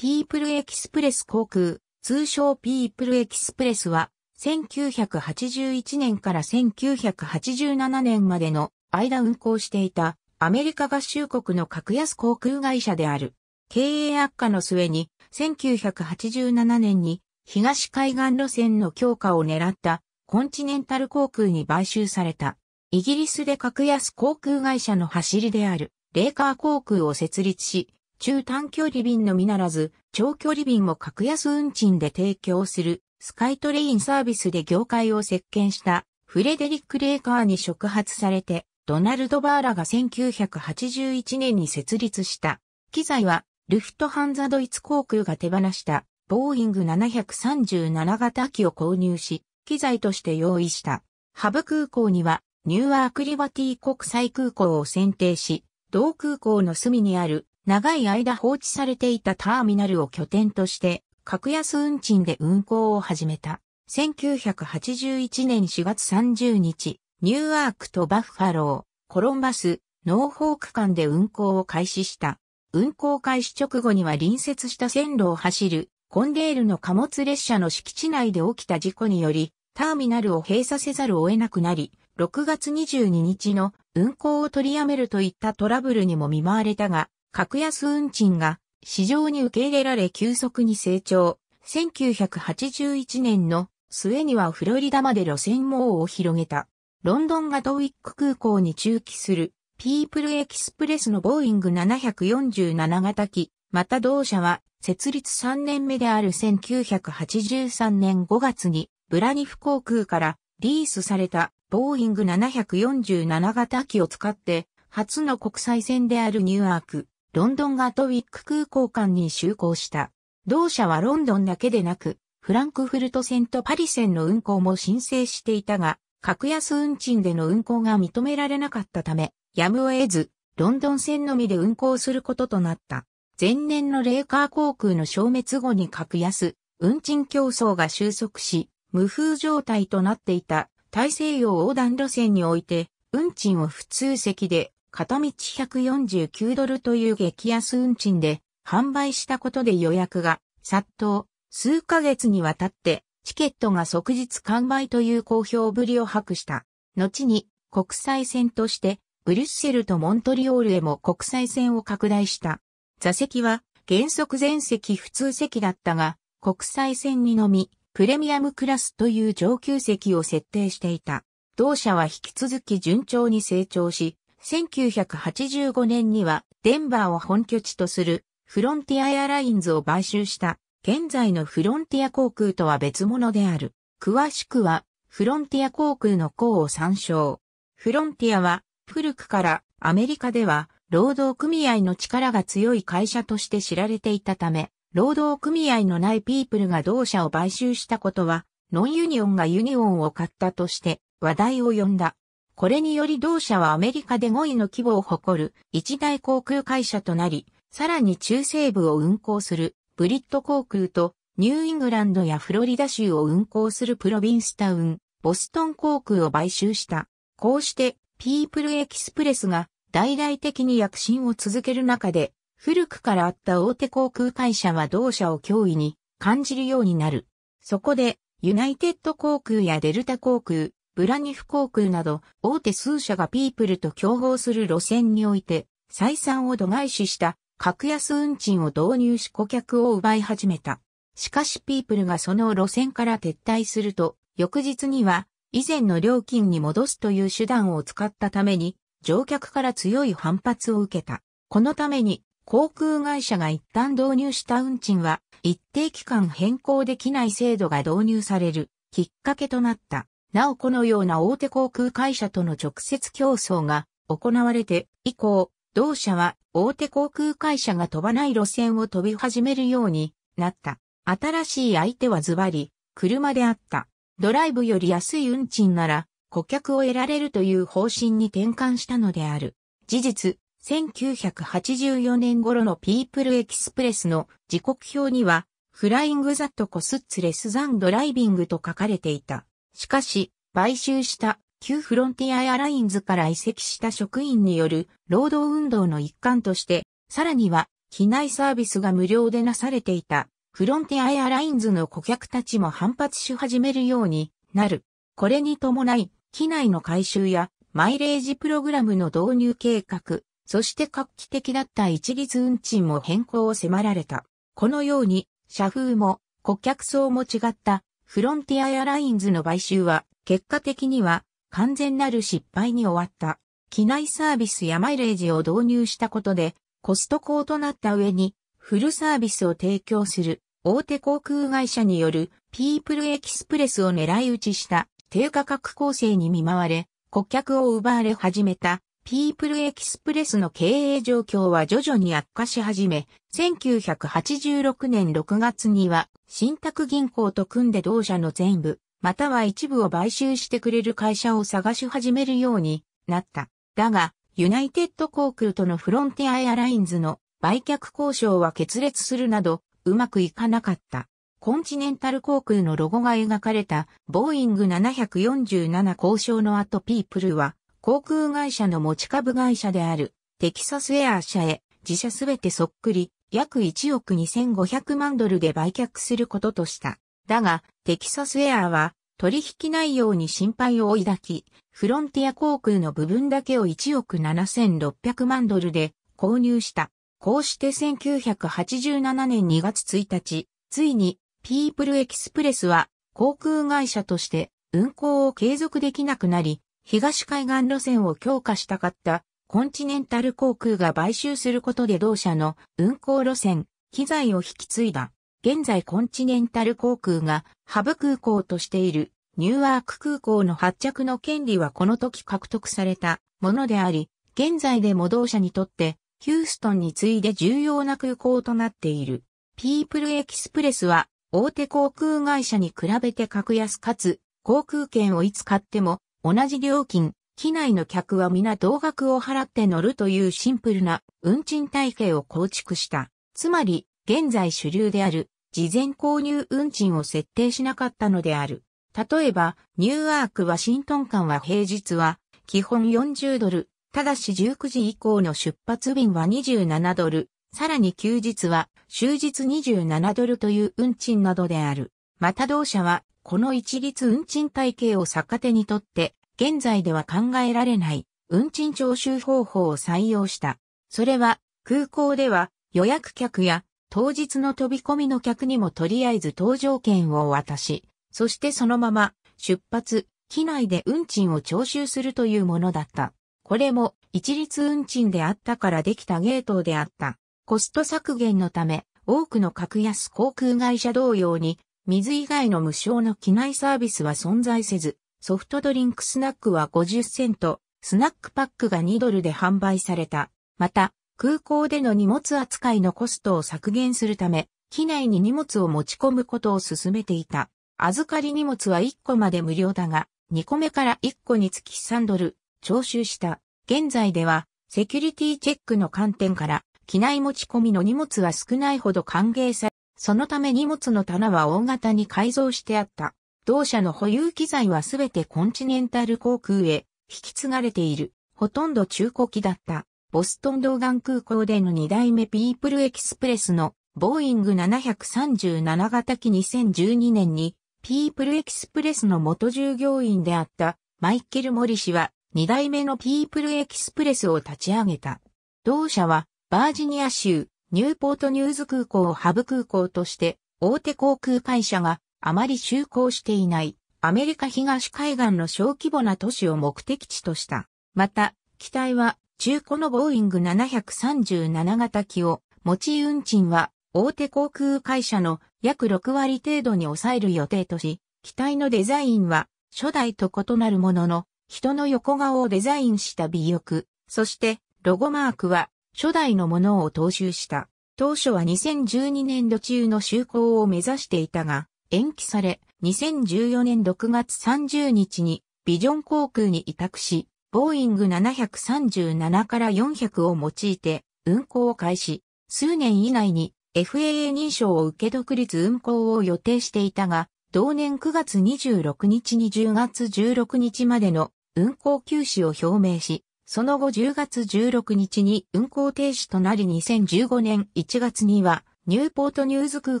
ピープルエキスプレス航空、通称ピープルエキスプレスは、1981年から1987年までの間運航していたアメリカ合衆国の格安航空会社である。経営悪化の末に、1987年に東海岸路線の強化を狙ったコンチネンタル航空に買収された。イギリスで格安航空会社の走りであるレーカー航空を設立し、中短距離便のみならず、長距離便も格安運賃で提供するスカイトレインサービスで業界を席巻したフレデリック・レーカーに触発されて、ドナルド・バーラが1981年に設立した。機材は、ルフトハンザドイツ航空が手放したボーイング737型機を購入し、機材として用意した。ハブ空港には、ニューアークリバティ国際空港を選定し、同空港の隅にある長い間放置されていたターミナルを拠点として、格安運賃で運行を始めた。1981年4月30日、ニューアークとバッファロー、コロンバス、ノーホーク間で運行を開始した。運行開始直後には隣接した線路を走るコンデールの貨物列車の敷地内で起きた事故により、ターミナルを閉鎖せざるを得なくなり、6月22日の運行を取りやめるといったトラブルにも見舞われたが、格安運賃が市場に受け入れられ急速に成長。1981年の末にはフロリダまで路線網を広げた。ロンドンがトウィック空港に駐機するピープルエキスプレスのボーイング747型機。また同社は設立3年目である1983年5月にブラニフ航空からリースされたボーイング747型機を使って初の国際線であるニューアーク、ロンドンガトウィック空港間に就航した。同社はロンドンだけでなく、フランクフルト線とパリ線の運行も申請していたが、格安運賃での運行が認められなかったため、やむを得ず、ロンドン線のみで運行することとなった。前年のレーカー航空の消滅後に格安、運賃競争が収束し、無風状態となっていた大西洋横断路線において、運賃を普通席で片道149ドルという激安運賃で販売したことで予約が殺到、数ヶ月にわたってチケットが即日完売という好評ぶりを博した。後に国際線としてブリュッセルとモントリオールへも国際線を拡大した。座席は原則全席普通席だったが国際線にのみプレミアムクラスという上級席を設定していた。同社は引き続き順調に成長し、1985年にはデンバーを本拠地とするフロンティアエアラインズを買収した現在のフロンティア航空とは別物である。詳しくはフロンティア航空の項を参照。フロンティアは古くからアメリカでは労働組合の力が強い会社として知られていたため、労働組合のないピープルが同社を買収したことは、ノンユニオンがユニオンを買ったとして話題を呼んだ。これにより同社はアメリカで5位の規模を誇る一大航空会社となり、さらに中西部を運航するブリット航空とニューイングランドやフロリダ州を運航するプロビンスタウン、ボストン航空を買収した。こうしてピープルエキスプレスが大々的に躍進を続ける中で、古くからあった大手航空会社は同社を脅威に感じるようになる。そこで、ユナイテッド航空やデルタ航空、ブラニフ航空など大手数社がピープルと競合する路線において採算を度外視した格安運賃を導入し顧客を奪い始めた。しかしピープルがその路線から撤退すると翌日には以前の料金に戻すという手段を使ったために乗客から強い反発を受けた。このために航空会社が一旦導入した運賃は一定期間変更できない制度が導入されるきっかけとなった。なおこのような大手航空会社との直接競争が行われて以降、同社は大手航空会社が飛ばない路線を飛び始めるようになった。新しい相手はズバリ、車であった。ドライブより安い運賃なら顧客を得られるという方針に転換したのである。事実、1984年頃のピープルエキスプレスの時刻表には、フライングザットコスッツレスザンドライビングと書かれていた。しかし、買収した旧フロンティアエアラインズから移籍した職員による労働運動の一環として、さらには機内サービスが無料でなされていたフロンティアエアラインズの顧客たちも反発し始めるようになる。これに伴い、機内の改修やマイレージプログラムの導入計画、そして画期的だった一律運賃も変更を迫られた。このように、社風も顧客層も違ったフロンティアエアラインズの買収は、結果的には完全なる失敗に終わった。機内サービスやマイレージを導入したことで、コスト高となった上に、フルサービスを提供する大手航空会社によるピープルエキスプレスを狙い撃ちした低価格構成に見舞われ、顧客を奪われ始めたピープルエキスプレスの経営状況は徐々に悪化し始め、1986年6月には、信託銀行と組んで同社の全部、または一部を買収してくれる会社を探し始めるようになった。だが、ユナイテッド航空とのフロンティアエアラインズの売却交渉は決裂するなど、うまくいかなかった。コンチネンタル航空のロゴが描かれたボーイング747交渉の後ピープルは航空会社の持ち株会社であるテキサスエア社へ自社すべてそっくり約1億2500万ドルで売却することとした。だが、テキサスエアは取引内容に心配を抱き、フロンティア航空の部分だけを1億7600万ドルで購入した。こうして1987年2月1日、ついにピープルエキスプレスは航空会社として運航を継続できなくなり、東海岸路線を強化したかったコンチネンタル航空が買収することで同社の運航路線、機材を引き継いだ。現在コンチネンタル航空がハブ空港としているニューアーク空港の発着の権利はこの時獲得されたものであり、現在でも同社にとってヒューストンに次いで重要な空港となっている。ピープルエキスプレスは大手航空会社に比べて格安かつ航空券をいつ買っても同じ料金、機内の客は皆同額を払って乗るというシンプルな運賃体系を構築した。つまり、現在主流である、事前購入運賃を設定しなかったのである。例えば、ニューアーク・ワシントン間は平日は、基本40ドル、ただし19時以降の出発便は27ドル、さらに休日は、終日27ドルという運賃などである。また同社は、この一律運賃体系を逆手にとって、現在では考えられない、運賃徴収方法を採用した。それは、空港では予約客や当日の飛び込みの客にもとりあえず搭乗券を渡し、そしてそのまま出発、機内で運賃を徴収するというものだった。これも一律運賃であったからできたゲートであった。コスト削減のため、多くの格安航空会社同様に、水以外の無償の機内サービスは存在せず、ソフトドリンクスナックは50セント、スナックパックが2ドルで販売された。また、空港での荷物扱いのコストを削減するため、機内に荷物を持ち込むことを進めていた。預かり荷物は1個まで無料だが、2個目から1個につき3ドル、徴収した。現在では、セキュリティチェックの観点から、機内持ち込みの荷物は少ないほど歓迎され、そのため荷物の棚は大型に改造してあった。同社の保有機材はすべてコンチネンタル航空へ引き継がれている。ほとんど中古機だったボストン道岸空港での2代目ピープルエキスプレスのボーイング737型機2012年にピープルエキスプレスの元従業員であったマイケル・モリ氏は2代目のピープルエキスプレスを立ち上げた。同社はバージニア州ニューポートニューズ空港をハブ空港として大手航空会社があまり就航していない、アメリカ東海岸の小規模な都市を目的地とした。また、機体は中古のボーイング737型機を持ち運賃は大手航空会社の約6割程度に抑える予定とし、機体のデザインは初代と異なるものの、人の横顔をデザインした美翼、そしてロゴマークは初代のものを踏襲した。当初は2012年度中の就航を目指していたが、延期され、2014年6月30日にビジョン航空に委託し、ボーイング737から400を用いて運航を開始、数年以内に FAA 認証を受け独立運航を予定していたが、同年9月26日に10月16日までの運航休止を表明し、その後10月16日に運航停止となり2015年1月にはニューポートニューズ空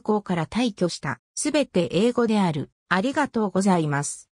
港から退去した。すべて英語である。ありがとうございます。